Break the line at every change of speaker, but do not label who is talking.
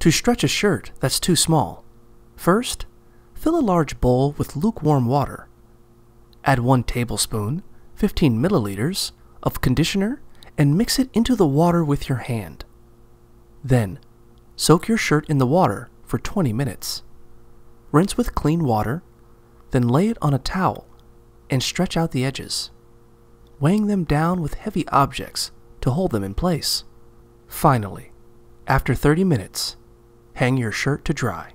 To stretch a shirt that's too small, first fill a large bowl with lukewarm water. Add 1 tablespoon, 15 milliliters, of conditioner and mix it into the water with your hand. Then, soak your shirt in the water for 20 minutes. Rinse with clean water, then lay it on a towel and stretch out the edges, weighing them down with heavy objects to hold them in place. Finally, after 30 minutes,
hang your shirt to dry.